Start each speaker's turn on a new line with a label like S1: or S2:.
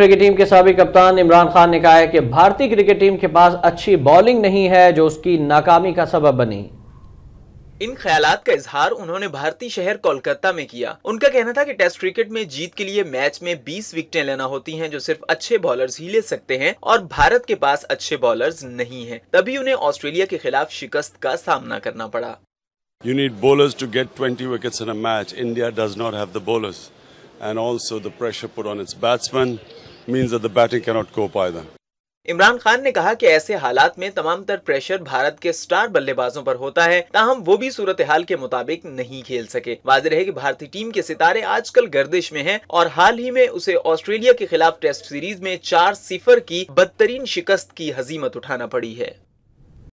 S1: Cricket team के सबक कप्तान इमरान खान ने कहा है कि भारतीय क्रिकेट टीम के पास अच्छी बॉलिंग नहीं है जो उसकी नाकामी का सबब बनी
S2: इन ख्याल का इजहार उन्होंने भारतीय शहर कोलकाता में किया उनका कहना था कि टेस्ट क्रिकेट में जीत के लिए मैच में 20 विकेटें लेना होती हैं जो सिर्फ अच्छे बॉलर्स ही ले सकते हैं और भारत के पास अच्छे बॉलर्स नहीं हैं। तभी उन्हें ऑस्ट्रेलिया के खिलाफ शिकस्त का सामना करना पड़ा
S3: you need bowlers to get twenty does not have means that the batting cannot cope either.
S2: Imran Khan ने कहा कि ऐसे हालात में तमाम तर प्रेशर भारत के स्टार बल्लेबाजों पर होता है ताहम वो भी सूरत हाल के मुताबिक नहीं खेल सके वाजिर है कि भारतीय टीम के सितारे आजकल गर्दिश में हैं और हाल ही में उसे ऑस्ट्रेलिया के खिलाफ टेस्ट सीरीज में चार सिफर की बदतरीन शिकस्त की हजीमत उठाना पड़ी है